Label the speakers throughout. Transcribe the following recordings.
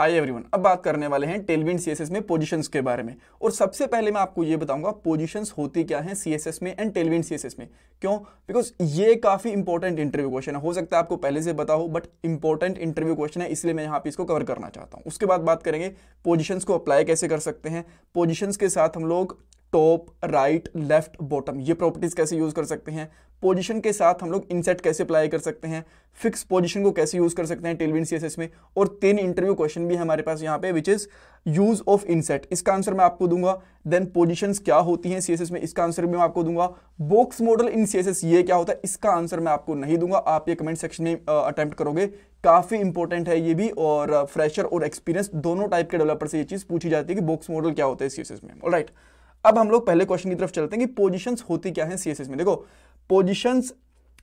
Speaker 1: Hi everyone अब बात करने वाले हैं टेलविन सीएसएस में पोजीशंस के बारे में और सबसे पहले मैं आपको ये बताऊंगा पोजीशंस होती क्या हैं सीएसएस में एंड टेलविन सीएसएस में क्यों बिकॉज ये काफ़ी इंपॉर्टेंट इंटरव्यू क्वेश्चन है हो सकता है आपको पहले से बताओ हो बट इंपॉर्टेंट इंटरव्यू क्वेश्चन है इसलिए मैं यहाँ पे इसको कवर करना चाहता हूँ उसके बाद बात करेंगे पोजिशन को अप्लाई कैसे कर सकते हैं पोजिशन के साथ हम लोग टॉप राइट लेफ्ट बॉटम ये प्रॉपर्टीज़ कैसे यूज़ कर सकते हैं पोजीशन के साथ हम लोग इनसेट कैसे अप्लाई कर सकते हैं फिक्स पोजीशन को कैसे यूज़ कर सकते हैं टेलविन सीएसएस में और तीन इंटरव्यू क्वेश्चन भी हमारे पास यहाँ पे which is use of inset इसका आंसर मैं आपको दूंगा देन पोजीशंस क्या होती हैं सीएसएस में इसका आंसर भी मैं आपको दूंगा बॉक्स मॉडल इन सीएसएस ये क्या होता है इसका आंसर मैं आपको नहीं दूंगा आप ये कमेंट सेक्शन में अटेम्प्ट करोगे काफ़ी इंपॉर्टेंट है ये भी और फ्रेशर और एक्सपीरियंस दोनों टाइप के डेवलपर से ये चीज़ पूछी जाती है कि बॉक्स मॉडल क्या होता है सीएसएस में राइट right. अब हम लोग पहले क्वेश्चन की तरफ चलते हैं कि पोजिशंस होती क्या है सीएसएस में देखो पोजिशंस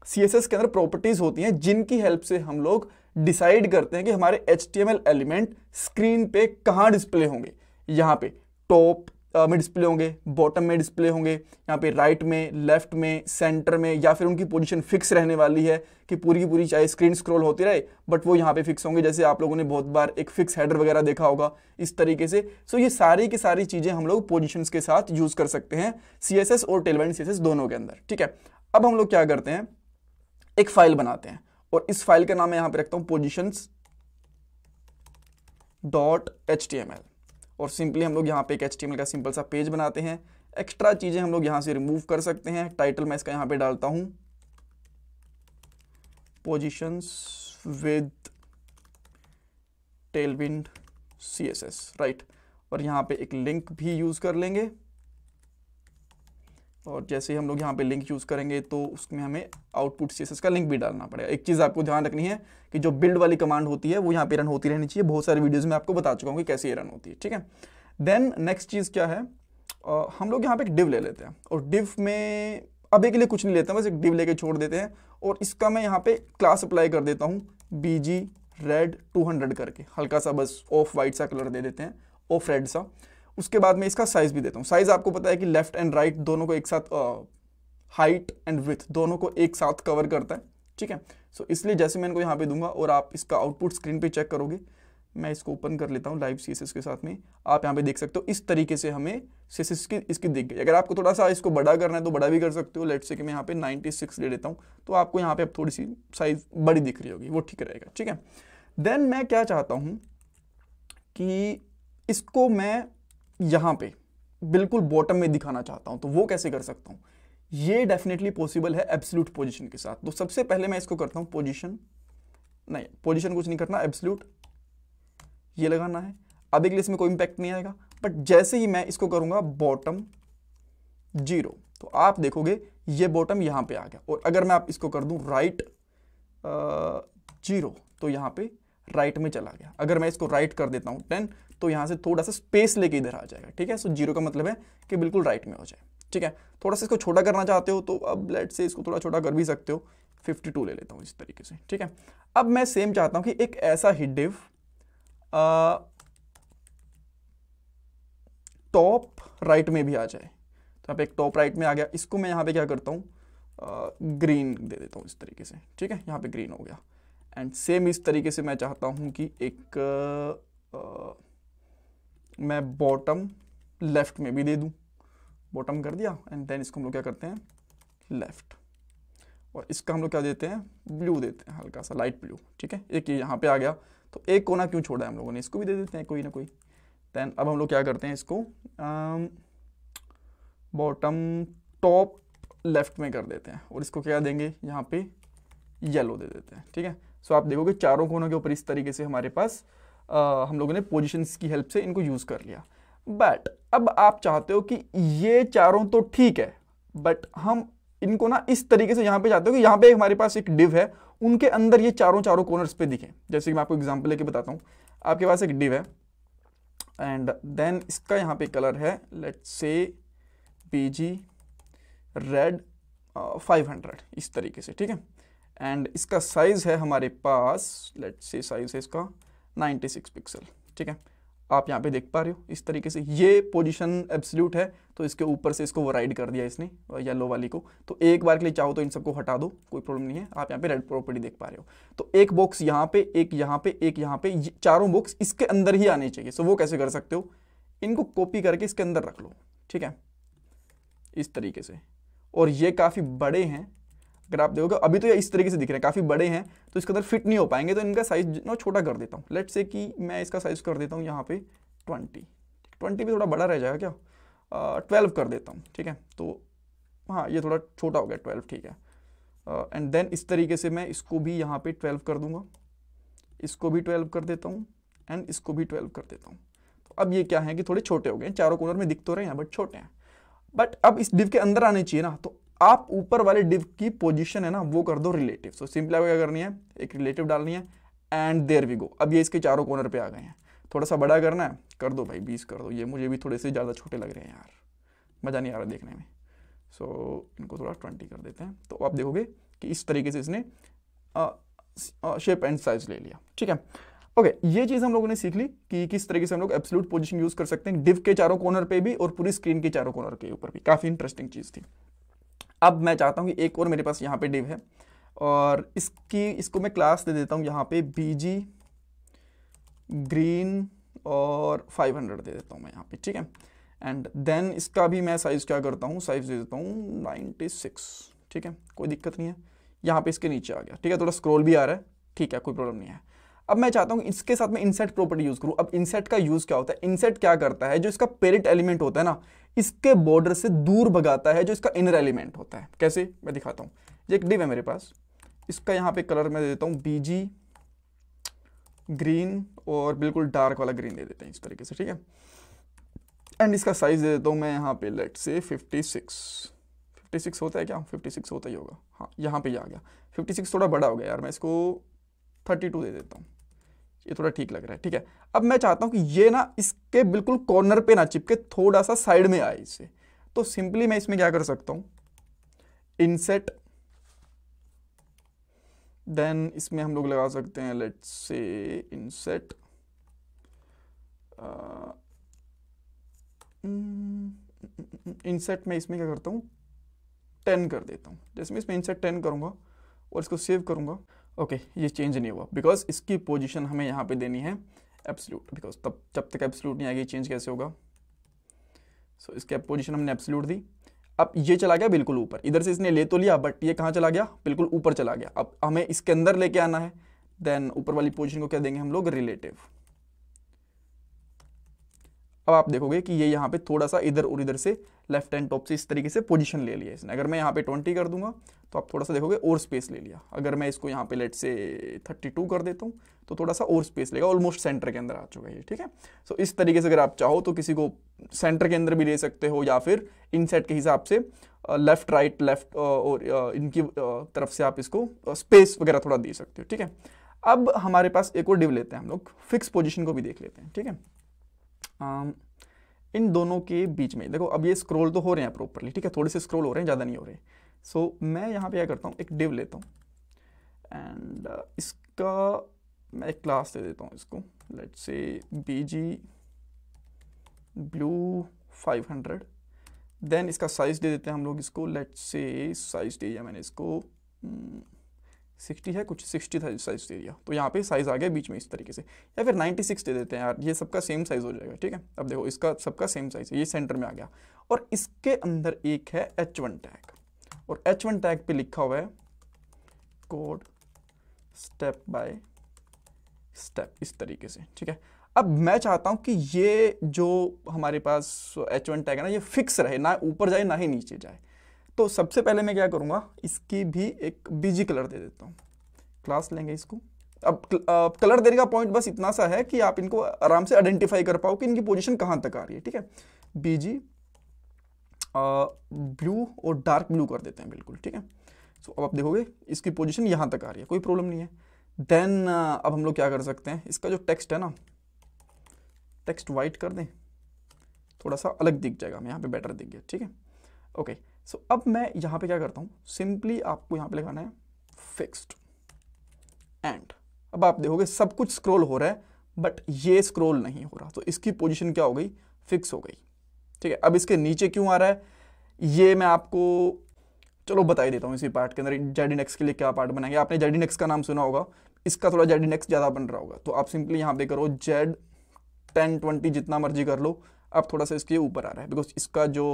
Speaker 1: सीएसएस के अंदर प्रॉपर्टीज होती हैं जिनकी हेल्प से हम लोग डिसाइड करते हैं कि हमारे एच एलिमेंट स्क्रीन पे कहाँ डिस्प्ले होंगे यहाँ पे टॉप में डिस्प्ले होंगे बॉटम में डिस्प्ले होंगे यहाँ पे राइट में लेफ्ट में सेंटर में या फिर उनकी पोजीशन फिक्स रहने वाली है कि पूरी की पूरी चाहे स्क्रीन स्क्रॉल होती रहे बट वो यहाँ पे फिक्स होंगे जैसे आप लोगों ने बहुत बार एक फिक्स हेडर वगैरह देखा होगा इस तरीके से सो ये सारी की सारी चीज़ें हम लोग पोजिशन के साथ यूज़ कर सकते हैं सी और टेलवेंट सी दोनों के अंदर ठीक है अब हम लोग क्या करते हैं एक फाइल बनाते हैं और इस फाइल का नाम मैं यहाँ पर रखता हूँ positions dot H T M L और सिंपली हम लोग यहाँ पे एक एच का सिंपल सा पेज बनाते हैं एक्स्ट्रा चीज़ें हम लोग यहाँ से रिमूव कर सकते हैं टाइटल मैं इसका यहाँ पे डालता हूँ positions with Tailwind C S S right और यहाँ पे एक लिंक भी यूज़ कर लेंगे और जैसे हम लोग यहाँ पे लिंक यूज़ करेंगे तो उसमें हमें आउटपुट सी का लिंक भी डालना पड़ेगा एक चीज़ आपको ध्यान रखनी है कि जो बिल्ड वाली कमांड होती है वो यहाँ पे रन होती रहनी चाहिए बहुत सारे वीडियोज़ में आपको बता चुका हूँ कि कैसे रन होती है ठीक है देन नेक्स्ट चीज़ क्या है आ, हम लोग यहाँ पे एक डिव ले लेते हैं और डिव में अभी के लिए कुछ नहीं लेते हैं बस एक डिव लेके छोड़ देते हैं और इसका मैं यहाँ पे क्लास अप्लाई कर देता हूँ B G red two hundred करके हल्का सा बस ऑफ वाइट सा कलर दे देते हैं ऑफ रेड सा उसके बाद मैं इसका साइज़ भी देता हूँ साइज़ आपको पता है कि लेफ्ट एंड राइट दोनों को एक साथ हाइट एंड विथ दोनों को एक साथ कवर करता है ठीक है सो so, इसलिए जैसे मैं इनको यहाँ पे दूंगा और आप इसका आउटपुट स्क्रीन पे चेक करोगे मैं इसको ओपन कर लेता हूँ लाइव सीसेस के साथ में आप यहाँ पे देख सकते हो इस तरीके से हमें सी की इसकी दिख गई अगर आपको थोड़ा सा इसको बड़ा करना है तो बड़ा भी कर सकते हो लेट से कि मैं यहाँ पे 96 ले लेता हूँ तो आपको यहाँ पे अब थोड़ी सी साइज बड़ी दिख रही होगी वो ठीक रहेगा ठीक है देन मैं क्या चाहता हूँ कि इसको मैं यहां पे बिल्कुल बॉटम में दिखाना चाहता हूं तो वो कैसे कर सकता हूं ये डेफिनेटली पॉसिबल है एब्सोल्यूट पोजीशन के साथ तो सबसे पहले मैं इसको करता हूं पोजीशन नहीं पोजीशन कुछ नहीं करना एब्सोल्यूट ये लगाना है अब एक इसमें कोई इंपैक्ट नहीं आएगा बट जैसे ही मैं इसको करूंगा बॉटम जीरो तो आप देखोगे ये बॉटम यहां पे आ गया और अगर मैं आप इसको कर दूं राइट जीरो तो यहां पे राइट में चला गया अगर मैं इसको राइट कर देता हूँ टेन तो यहाँ से थोड़ा सा स्पेस लेके इधर आ जाएगा ठीक है सो जीरो का मतलब है कि बिल्कुल राइट में हो जाए ठीक है थोड़ा सा इसको छोटा करना चाहते हो तो अब लेट से इसको थोड़ा छोटा कर भी सकते हो 52 ले लेता हूँ इस तरीके से ठीक है अब मैं सेम चाहता हूँ कि एक ऐसा हिडिव डिव टॉप राइट में भी आ जाए तो आप एक टॉप राइट में आ गया इसको मैं यहाँ पे क्या करता हूँ ग्रीन दे देता हूँ इस तरीके से ठीक है यहाँ पे ग्रीन हो गया एंड सेम इस तरीके से मैं चाहता हूँ कि एक आ, आ, मैं बॉटम लेफ़्ट में भी दे दूँ बॉटम कर दिया एंड देन इसको हम लोग क्या करते हैं लेफ़्ट और इसका हम लोग क्या देते हैं ब्लू देते हैं हल्का सा लाइट ब्लू ठीक है एक ये यहाँ पे आ गया तो एक कोना क्यों छोड़ा है हम लोगों ने इसको भी दे देते हैं कोई ना कोई देन अब हम लोग क्या करते हैं इसको बॉटम टॉप लेफ्ट में कर देते हैं और इसको क्या देंगे यहाँ पे येलो दे देते हैं ठीक है सो आप देखोगे चारों कोनों के ऊपर इस तरीके से हमारे पास आ, हम लोगों ने पोजिशंस की हेल्प से इनको यूज़ कर लिया बट अब आप चाहते हो कि ये चारों तो ठीक है बट हम इनको ना इस तरीके से यहाँ पे चाहते हो कि यहाँ पे हमारे पास एक डिव है उनके अंदर ये चारों चारों कोनर्स पे दिखें जैसे कि मैं आपको एग्जांपल लेके बताता हूँ आपके पास एक डिव है एंड देन इसका यहाँ पे कलर है let's say P G red five hundred इस तरीके से ठीक है एंड इसका साइज़ है हमारे पास लेट से साइज़ है इसका 96 पिक्सल ठीक है आप यहाँ पे देख पा रहे हो इस तरीके से ये पोजीशन एब्सल्यूट है तो इसके ऊपर से इसको वराइड कर दिया इसने येलो वाली को तो एक बार के लिए चाहो तो इन सबको हटा दो कोई प्रॉब्लम नहीं है आप यहाँ पे रेड प्रॉपर्टी देख पा रहे हो तो एक बॉक्स यहाँ पे एक यहाँ पे एक यहाँ पे चारों बॉक्स इसके अंदर ही आने चाहिए सो वो कैसे कर सकते हो इनको कॉपी करके इसके अंदर रख लो ठीक है इस तरीके से और ये काफ़ी बड़े हैं अगर आप देखोगे अभी तो ये इस तरीके से दिख रहे हैं काफ़ी बड़े हैं तो इसके अंदर फिट नहीं हो पाएंगे तो इनका साइज ना छोटा कर देता हूँ लेट से कि मैं इसका साइज़ कर देता हूँ यहाँ पे ट्वेंटी ट्वेंटी भी थोड़ा बड़ा रह जाएगा क्या ट्वेल्व कर देता हूँ ठीक है तो हाँ ये थोड़ा छोटा हो गया ट्वेल्व ठीक है एंड uh, देन इस तरीके से मैं इसको भी यहाँ पे ट्वेल्व कर दूंगा इसको भी ट्वेल्व कर देता हूँ एंड इसको भी ट्वेल्व कर देता हूँ तो अब ये क्या है कि थोड़े छोटे हो गए चारों कोनर में दिख तो रहे हैं बट छोटे हैं बट अब इस डिव के अंदर आने चाहिए ना तो आप ऊपर वाले डिव की पोजीशन है ना वो कर दो रिलेटिव सो सिंपल आपको क्या करनी है एक रिलेटिव डालनी है एंड देयर वी गो अब ये इसके चारों कॉर्नर पे आ गए हैं थोड़ा सा बड़ा करना है कर दो भाई बीस कर दो ये मुझे भी थोड़े से ज़्यादा छोटे लग रहे हैं यार मज़ा नहीं आ रहा देखने में सो so, इनको थोड़ा ट्वेंटी कर देते हैं तो आप देखोगे कि इस तरीके से इसने शेप एंड साइज ले लिया ठीक है ओके okay, ये चीज़ हम लोगों ने सीख ली कि किस तरीके से हम लोग एब्सोल्यूट पोजीशन यूज़ कर सकते हैं डिव के चारों कॉर्नर पे भी और पूरी स्क्रीन के चारों कॉर्नर के ऊपर भी काफ़ी इंटरेस्टिंग चीज़ थी अब मैं चाहता हूँ कि एक और मेरे पास यहाँ पे डिव है और इसकी इसको मैं क्लास दे देता हूँ यहाँ पे बीजी ग्रीन और 500 दे देता हूँ मैं यहाँ पे ठीक है एंड देन इसका भी मैं साइज़ क्या करता हूँ साइज़ दे देता हूँ 96 ठीक है कोई दिक्कत नहीं है यहाँ पे इसके नीचे आ गया ठीक है थोड़ा स्क्रॉल भी आ रहा है ठीक है कोई प्रॉब्लम नहीं है अब मैं चाहता हूँ इसके साथ मैं इंसेट प्रॉपर्टी यूज़ करूँ अब इंसेट का यूज़ क्या होता है इंसेट क्या करता है जो इसका पेरिट एलिमेंट होता है ना इसके बॉर्डर से दूर भगाता है जो इसका इनर एलिमेंट होता है कैसे मैं दिखाता हूँ ये एक डिव है मेरे पास इसका यहाँ पे कलर मैं दे देता हूँ बीजी ग्रीन और बिल्कुल डार्क वाला ग्रीन दे देते हैं इस तरीके से ठीक है एंड इसका साइज़ दे देता हूँ मैं यहाँ पे लेट से 56 56 होता है क्या 56 होता ही होगा हाँ यहाँ पे ही आ गया 56 थोड़ा बड़ा हो गया यार मैं इसको 32 दे देता हूँ ये थोड़ा ठीक लग रहा है ठीक है अब मैं चाहता हूँ कि ये ना इसके बिल्कुल कॉर्नर पे ना चिपके थोड़ा सा साइड में आए इसे तो सिंपली मैं इसमें क्या कर सकता हूँ इनसेट देन इसमें हम लोग लगा सकते हैं लेट से इनसेट इनसेट में इसमें क्या करता हूँ टेन कर देता हूँ जैसे मैं इसमें इनसेट टेन करूँगा और इसको सेव करूँगा ओके okay, ये चेंज नहीं हुआ बिकॉज इसकी पोजिशन हमें यहाँ पे देनी है एप्सल्यूट बिकॉज तब जब तक एप्सल्यूट नहीं आएगी चेंज कैसे होगा सो so, इसके पोजिशन हमने एप्सल्यूट दी अब ये चला गया बिल्कुल ऊपर इधर से इसने ले तो लिया बट ये कहाँ चला गया बिल्कुल ऊपर चला गया अब हमें इसके अंदर लेके आना है देन ऊपर वाली पोजिशन को क्या देंगे हम लोग रिलेटिव अब आप देखोगे कि ये यहाँ पे थोड़ा सा इधर और इधर से लेफ्ट हैंड टॉप से इस तरीके से पोजीशन ले लिया इसने अगर मैं यहाँ पे ट्वेंटी कर दूंगा तो आप थोड़ा सा देखोगे और स्पेस ले लिया अगर मैं इसको यहाँ पे लेट से थर्टी टू कर देता हूँ तो थोड़ा सा और स्पेस लेगा ऑलमोस्ट सेंटर के अंदर आ चुका है ठीक है सो इस तरीके से अगर आप चाहो तो किसी को सेंटर के अंदर भी ले सकते हो या फिर इनसेट के हिसाब से लेफ्ट राइट लेफ्ट और इनकी तरफ से आप इसको स्पेस वगैरह थोड़ा दे सकते हो ठीक है अब हमारे पास एक और डिव लेते हैं हम लोग फिक्स पोजिशन को भी देख लेते हैं ठीक है इन दोनों के बीच में देखो अब ये स्क्रॉल तो हो रहे हैं प्रॉपरली ठीक है थोड़े से स्क्रॉल हो रहे हैं ज़्यादा नहीं हो रहे सो so, मैं यहाँ पे क्या करता हूँ एक डिव लेता हूँ एंड uh, इसका मैं एक क्लास दे देता हूँ इसको let's say B G blue five hundred then इसका साइज़ दे देते हैं हम लोग इसको लेट से साइज़ दे दिया मैंने इसको hmm, सिक्सटी है कुछ सिक्सटी था साइज दे दिया तो यहाँ पे साइज़ आ गया बीच में इस तरीके से या फिर नाइन्टी सिक्स दे देते हैं यार ये सबका सेम साइज़ हो जाएगा ठीक है अब देखो इसका सबका सेम साइज़ है ये सेंटर में आ गया और इसके अंदर एक है एच वन टैग और एच वन टैग पर लिखा हुआ है कोड स्टेप बाय स्टेप इस तरीके से ठीक है अब मैं चाहता हूँ कि ये जो हमारे पास एच वन टैग है ना ये फिक्स रहे ना ऊपर जाए ना ही नीचे जाए तो सबसे पहले मैं क्या करूँगा इसकी भी एक बीजी कलर दे देता हूँ क्लास लेंगे इसको अब कलर देने का पॉइंट बस इतना सा है कि आप इनको आराम से आइडेंटिफाई कर पाओ कि इनकी पोजीशन कहाँ तक आ रही है ठीक है बीजी ब्लू और डार्क ब्लू कर देते हैं बिल्कुल ठीक है सो अब आप देखोगे इसकी पोजीशन यहाँ तक आ रही है कोई प्रॉब्लम नहीं है देन अब हम लोग क्या कर सकते हैं इसका जो टेक्स्ट है ना टेक्स्ट वाइट कर दें थोड़ा सा अलग दिख जाएगा हमें यहाँ पे बेटर दिख गया ठीक है ओके okay. सो so, अब मैं यहाँ पे क्या करता हूँ सिंपली आपको यहाँ पे लगाना है फिक्स्ड एंड अब आप देखोगे सब कुछ स्क्रोल हो रहा है बट ये स्क्रोल नहीं हो रहा तो इसकी पोजिशन क्या हो गई फिक्स हो गई ठीक है अब इसके नीचे क्यों आ रहा है ये मैं आपको चलो बता देता हूँ इसी पार्ट के अंदर जेडिन एक्स के लिए क्या पार्ट बनाएंगे आपने जेडिन एक्स का नाम सुना होगा इसका थोड़ा जेडिन एक्स ज़्यादा बन रहा होगा तो आप सिंपली यहाँ पे करो जेड टेन ट्वेंटी जितना मर्जी कर लो अब थोड़ा सा इसके ऊपर आ रहा है बिकॉज इसका जो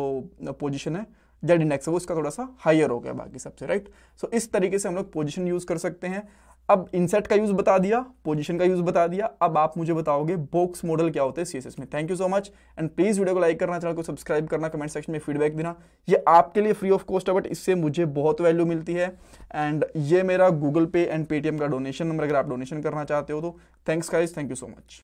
Speaker 1: पोजिशन है जेड इंडेक्स है वो इसका थोड़ा सा हाइयर हो गया बाकी सबसे राइट सो इस तरीके से हम लोग पोजिशन यूज़ कर सकते हैं अब इनसेट का यूज़ बता दिया पोजीशन का यूज़ बता दिया अब आप मुझे बताओगे बॉक्स मॉडल क्या होते हैं सीएसएस में thank you so much and please video को लाइक करना चैनल को सब्सक्राइब करना कमेंट सेक्शन में फीडबैक देना ये आपके लिए फ्री ऑफ कॉस्ट है बट इससे मुझे बहुत वैल्यू मिलती है एंड ये मेरा गूगल पे एंड पेटीएम का डोनेशन नंबर अगर आप डोनेशन करना चाहते हो तो thanks guys thank you so much